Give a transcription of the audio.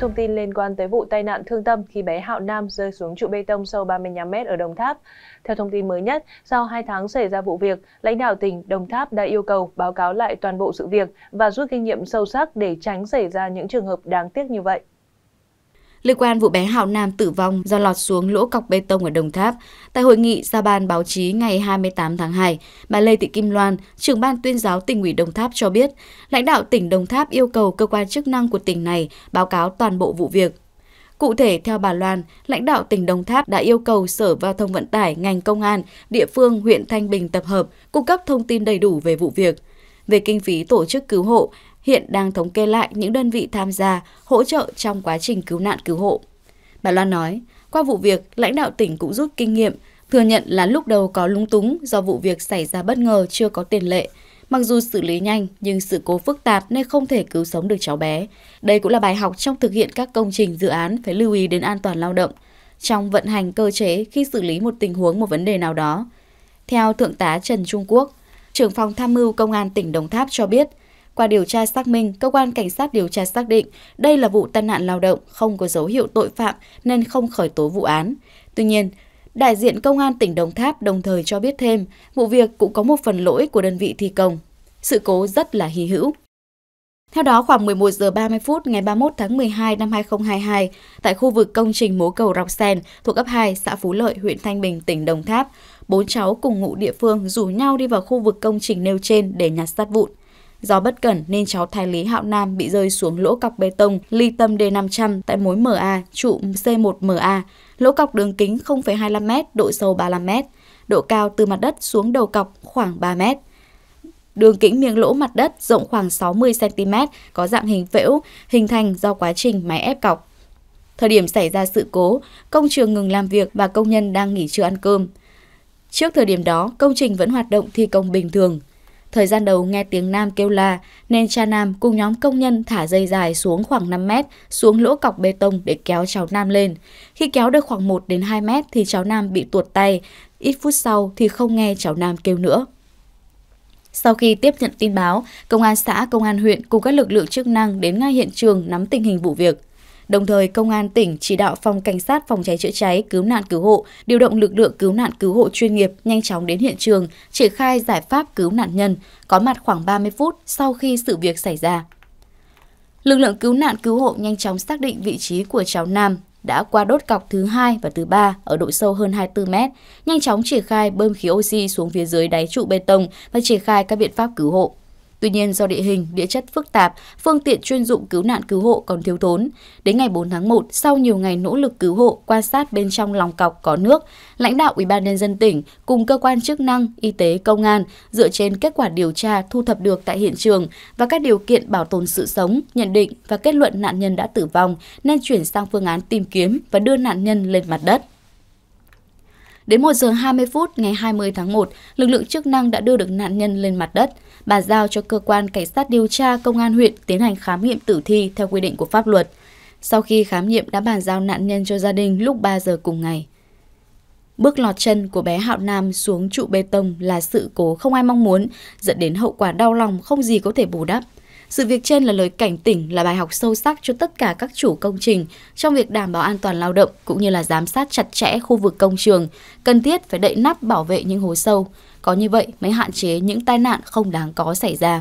thông tin liên quan tới vụ tai nạn thương tâm khi bé Hạo Nam rơi xuống trụ bê tông sâu 35 m ở Đồng Tháp. Theo thông tin mới nhất, sau 2 tháng xảy ra vụ việc, lãnh đạo tỉnh Đồng Tháp đã yêu cầu báo cáo lại toàn bộ sự việc và rút kinh nghiệm sâu sắc để tránh xảy ra những trường hợp đáng tiếc như vậy. Liên quan vụ bé hào Nam tử vong do lọt xuống lỗ cọc bê tông ở Đồng Tháp, tại hội nghị giao ban báo chí ngày 28 tháng 2, bà Lê Thị Kim Loan, trưởng ban tuyên giáo tỉnh ủy Đồng Tháp cho biết, lãnh đạo tỉnh Đồng Tháp yêu cầu cơ quan chức năng của tỉnh này báo cáo toàn bộ vụ việc. Cụ thể, theo bà Loan, lãnh đạo tỉnh Đồng Tháp đã yêu cầu Sở Giao thông Vận tải, ngành công an, địa phương huyện Thanh Bình tập hợp, cung cấp thông tin đầy đủ về vụ việc. Về kinh phí tổ chức cứu hộ, hiện đang thống kê lại những đơn vị tham gia hỗ trợ trong quá trình cứu nạn cứu hộ. Bà Loan nói, qua vụ việc, lãnh đạo tỉnh cũng rút kinh nghiệm, thừa nhận là lúc đầu có lúng túng do vụ việc xảy ra bất ngờ chưa có tiền lệ. Mặc dù xử lý nhanh nhưng sự cố phức tạp nên không thể cứu sống được cháu bé. Đây cũng là bài học trong thực hiện các công trình dự án phải lưu ý đến an toàn lao động trong vận hành cơ chế khi xử lý một tình huống một vấn đề nào đó. Theo Thượng tá Trần Trung Quốc, trưởng phòng tham mưu Công an tỉnh Đồng Tháp cho biết, qua điều tra xác minh, cơ quan cảnh sát điều tra xác định đây là vụ tai nạn lao động không có dấu hiệu tội phạm nên không khởi tố vụ án. Tuy nhiên, đại diện công an tỉnh Đồng Tháp đồng thời cho biết thêm vụ việc cũng có một phần lỗi của đơn vị thi công. Sự cố rất là hy hữu. Theo đó, khoảng 11 giờ 30 phút ngày 31 tháng 12 năm 2022, tại khu vực công trình mố cầu Rọc Sen thuộc ấp 2 xã Phú Lợi, huyện Thanh Bình, tỉnh Đồng Tháp, bốn cháu cùng ngụ địa phương rủ nhau đi vào khu vực công trình nêu trên để nhặt sát vụn. Do bất cẩn nên cháu Thái Lý Hạo Nam bị rơi xuống lỗ cọc bê tông ly tâm D500 tại mối MA, trụ C1MA, lỗ cọc đường kính 0,25m, độ sâu 35m, độ cao từ mặt đất xuống đầu cọc khoảng 3m. Đường kính miệng lỗ mặt đất rộng khoảng 60cm, có dạng hình phễu, hình thành do quá trình máy ép cọc. Thời điểm xảy ra sự cố, công trường ngừng làm việc và công nhân đang nghỉ trưa ăn cơm. Trước thời điểm đó, công trình vẫn hoạt động thi công bình thường. Thời gian đầu nghe tiếng nam kêu la, nên cha nam cùng nhóm công nhân thả dây dài xuống khoảng 5 mét, xuống lỗ cọc bê tông để kéo cháu nam lên. Khi kéo được khoảng 1 đến 2 mét thì cháu nam bị tuột tay, ít phút sau thì không nghe cháu nam kêu nữa. Sau khi tiếp nhận tin báo, công an xã, công an huyện cùng các lực lượng chức năng đến ngay hiện trường nắm tình hình vụ việc. Đồng thời, Công an tỉnh chỉ đạo Phòng Cảnh sát Phòng cháy chữa cháy, Cứu nạn cứu hộ, điều động lực lượng cứu nạn cứu hộ chuyên nghiệp nhanh chóng đến hiện trường, triển khai giải pháp cứu nạn nhân, có mặt khoảng 30 phút sau khi sự việc xảy ra. Lực lượng cứu nạn cứu hộ nhanh chóng xác định vị trí của cháu Nam đã qua đốt cọc thứ hai và thứ ba ở độ sâu hơn 24 mét, nhanh chóng triển khai bơm khí oxy xuống phía dưới đáy trụ bê tông và triển khai các biện pháp cứu hộ. Tuy nhiên do địa hình, địa chất phức tạp, phương tiện chuyên dụng cứu nạn cứu hộ còn thiếu thốn. Đến ngày 4 tháng 1, sau nhiều ngày nỗ lực cứu hộ, quan sát bên trong lòng cọc có nước, lãnh đạo Ủy ban nhân dân tỉnh cùng cơ quan chức năng, y tế, công an dựa trên kết quả điều tra thu thập được tại hiện trường và các điều kiện bảo tồn sự sống, nhận định và kết luận nạn nhân đã tử vong nên chuyển sang phương án tìm kiếm và đưa nạn nhân lên mặt đất. Đến 1 giờ 20 phút ngày 20 tháng 1, lực lượng chức năng đã đưa được nạn nhân lên mặt đất. Bà giao cho cơ quan cảnh sát điều tra công an huyện tiến hành khám nghiệm tử thi theo quy định của pháp luật. Sau khi khám nghiệm đã bàn giao nạn nhân cho gia đình lúc 3 giờ cùng ngày. Bước lọt chân của bé Hạo Nam xuống trụ bê tông là sự cố không ai mong muốn, dẫn đến hậu quả đau lòng không gì có thể bù đắp. Sự việc trên là lời cảnh tỉnh, là bài học sâu sắc cho tất cả các chủ công trình trong việc đảm bảo an toàn lao động cũng như là giám sát chặt chẽ khu vực công trường, cần thiết phải đậy nắp bảo vệ những hố sâu. Có như vậy mới hạn chế những tai nạn không đáng có xảy ra.